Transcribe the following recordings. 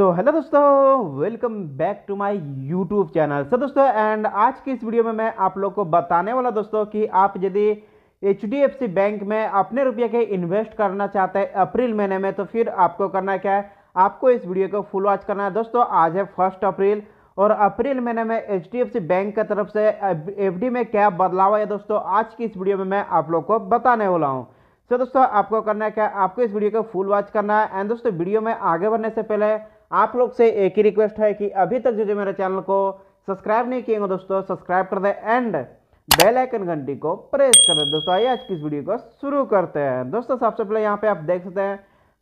सो hello दोस्तों welcome back to my YouTube channel so दोस्तों and आज के इस वीडियो में मैं आप लोग को बताने वाला दोस्तों कि आप यदि एच बैंक में अपने रुपये के इन्वेस्ट करना चाहते हैं अप्रैल महीने में तो फिर आपको करना क्या है आपको इस वीडियो को फुल वॉच करना है दोस्तों आज है फर्स्ट अप्रैल और अप्रैल महीने में एच बैंक की तरफ से एफ में क्या बदलाव है दोस्तों आज की इस वीडियो में मैं आप लोग को बताने वाला हूँ सो दोस्तों आपको करना है क्या आपको इस वीडियो को फुल वॉच करना है एंड दोस्तों वीडियो में आगे बढ़ने से पहले आप लोग से एक ही रिक्वेस्ट है कि अभी तक जो जो मेरे चैनल को सब्सक्राइब नहीं किए दोस्तों सब्सक्राइब कर दें एंड बेल आइकन घंटी को प्रेस कर दें दोस्तों आइए आज की इस वीडियो को शुरू करते हैं दोस्तों सबसे पहले यहाँ पे आप देख सकते हैं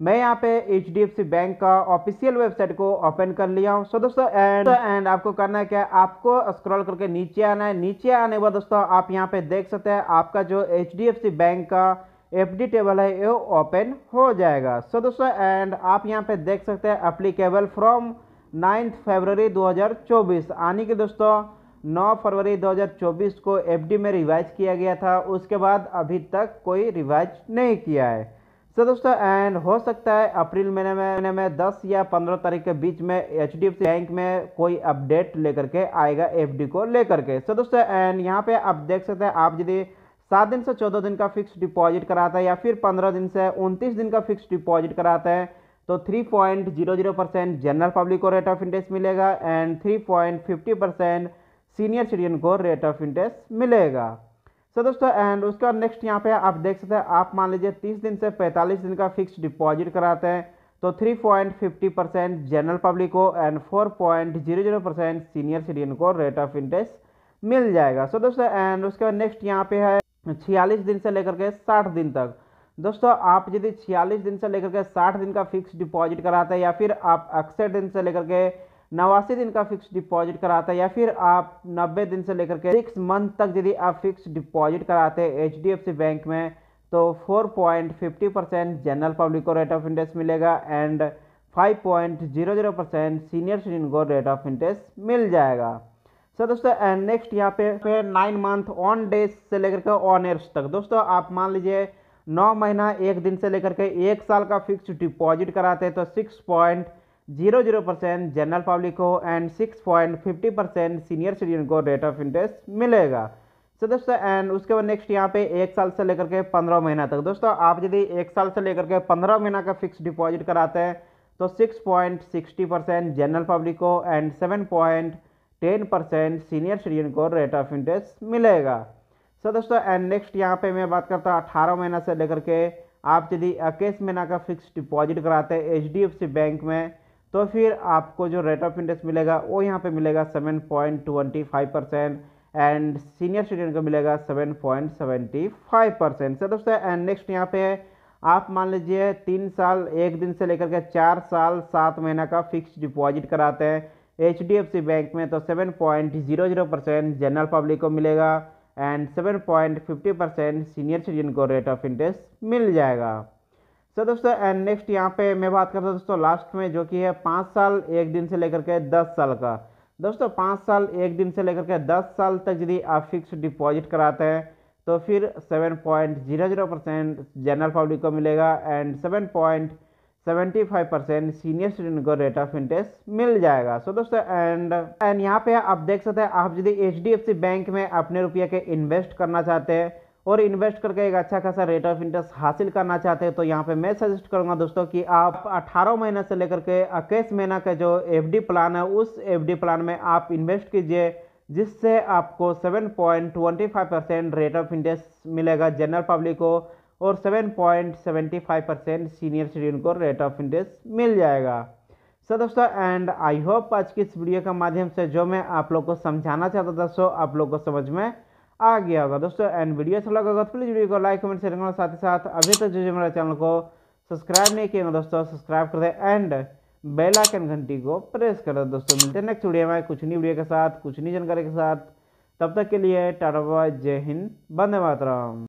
मैं यहाँ पे एच बैंक का ऑफिशियल वेबसाइट को ओपन कर लिया हूँ सो so, दोस्तों एंड एंड आपको करना है क्या आपको स्क्रॉल करके नीचे आना है नीचे आने के बाद दोस्तों आप यहाँ पे देख सकते हैं आपका जो एच बैंक का एफ डी टेबल है ये ओपन हो जाएगा सो so, दोस्तों एंड आप यहाँ पे देख सकते हैं अप्लीकेबल फ्रॉम नाइन्थ फरवरी 2024 यानी कि दोस्तों 9 फरवरी 2024 को एफ में रिवाइज किया गया था उसके बाद अभी तक कोई रिवाइज नहीं किया है सो so, दोस्तों एंड हो सकता है अप्रैल महीने में महीने में 10 या 15 तारीख के बीच में एच बैंक में कोई अपडेट लेकर के आएगा एफ को लेकर के सो so, दोस्तों एंड यहाँ पे आप देख सकते हैं आप यदि सात दिन से चौदह दिन का फिक्स डिपॉजिट कराता है या फिर पंद्रह दिन से उनतीस दिन का फिक्स डिपॉजिट कराता है तो three point zero zero percent general public को रेट ऑफ इंटरेस्ट मिलेगा and three point fifty percent senior citizen को रेट ऑफ इंटरेस्ट मिलेगा सो दोस्तों एंड उसका नेक्स्ट यहाँ पे आप देख सकते हैं आप मान लीजिए तीस दिन से पैंतालीस दिन का फिक्स डिपॉजिट कराते हैं तो three point fifty percent general public को and four point zero zero percent senior citizen को रेट ऑफ इंटरेस्ट मिल जाएगा सो दोस्तों एंड उसके बाद नेक्स्ट यहाँ पे है छियालीस दिन से लेकर के साठ दिन तक दोस्तों आप यदि छियालीस दिन से लेकर के साठ दिन का फिक्स डिपॉजिट कराते हैं या फिर आप अक्सठ दिन से लेकर के नवासी दिन का फिक्स डिपॉजिट कराते हैं या फिर आप नब्बे दिन से लेकर के सिक्स मंथ तक यदि आप फिक्स डिपॉजिट कराते हैं एच बैंक में तो 4.50 परसेंट जनरल पब्लिक को रेट ऑफ इंटरेस्ट मिलेगा एंड 5.00 परसेंट सीनियर सिटीजन को रेट ऑफ इंटरेस्ट मिल जाएगा सर दोस्तों एंड नेक्स्ट यहाँ पे फिर नाइन मंथ ऑन डेज से लेकर के ऑन ईयर्स तक दोस्तों आप मान लीजिए नौ महीना एक दिन से लेकर के एक साल का फिक्स डिपॉजिट कराते हैं तो six point zero zero percent general public को and six point fifty percent senior citizen को रेट ऑफ इंटरेस्ट मिलेगा सर दोस्तों एंड उसके बाद नेक्स्ट यहाँ पे एक साल से लेकर के पंद्रह महीना तक दोस्तों आप यदि एक साल से लेकर के पंद्रह महीना का फिक्स डिपॉजिट कराते हैं तो six point sixty percent general public को and seven point ten percent senior citizen को रेट ऑफ इंटरेस्ट मिलेगा सो दोस्तों एंड नेक्स्ट यहाँ पे मैं बात करता हूँ अठारह महीना से लेकर के आप यदि इक्कीस महीना का फिक्स डिपॉजिट कराते हैं एच बैंक में तो फिर आपको जो रेट ऑफ इंटरेस्ट मिलेगा वो यहाँ पे मिलेगा seven point twenty five percent and senior citizen को मिलेगा seven point seventy five percent sir दोस्तों एंड नेक्स्ट यहाँ पे आप मान लीजिए तीन साल एक दिन से लेकर के चार साल सात महीना का फिक्स डिपॉजिट कराते हैं एच बैंक में तो seven point zero zero percent general public को मिलेगा and seven point fifty percent senior citizen को रेट ऑफ इंटरेस्ट मिल जाएगा सो दोस्तों एंड नेक्स्ट यहाँ पे मैं बात करता हूँ दोस्तों लास्ट में जो कि है पाँच साल एक दिन से लेकर के दस साल का दोस्तों पाँच साल एक दिन से लेकर के दस साल तक यदि आप फिक्स डिपॉजिट कराते हैं तो फिर seven point zero zero percent general public को मिलेगा and seven point seventy five percent senior student को रेट ऑफ इंटरेस्ट मिल जाएगा सो दोस्तों एंड एंड यहाँ पे आप देख सकते हैं आप यदि एच बैंक में अपने रुपया के इन्वेस्ट करना चाहते हैं और इन्वेस्ट करके एक अच्छा खासा रेट ऑफ इंटरेस्ट हासिल करना चाहते हैं तो यहाँ पे मैं सजेस्ट करूँगा दोस्तों कि आप 18 महीने से लेकर के इक्कीस महीना का जो एफडी प्लान है उस एफडी प्लान में आप इन्वेस्ट कीजिए जिससे आपको 7.25 परसेंट रेट ऑफ इंटरेस्ट मिलेगा जनरल पब्लिक को और 7.75 परसेंट सीनियर सिटीजन को रेट ऑफ इंटरेस्ट मिल जाएगा सर दोस्तों एंड आई होप आज की इस वीडियो के माध्यम से जो मैं आप लोग को समझाना चाहता था सो आप लोग को समझ में आ गया होगा दोस्तों एंड वीडियो अच्छा लगा होगा तो प्लीज़ वीडियो को लाइक कमेंट शेयर करना साथ ही साथ अभी तक जो जो मेरे चैनल को सब्सक्राइब नहीं किया दोस्तों सब्सक्राइब कर दें एंड बेल आइकन घंटी को प्रेस कर दे दोस्तों मिलते हैं नेक्स्ट वीडियो में कुछ नई वीडियो के साथ कुछ नई जानकारी के साथ तब तक के लिए टाटा बाय जय हिंद बंदे मातरम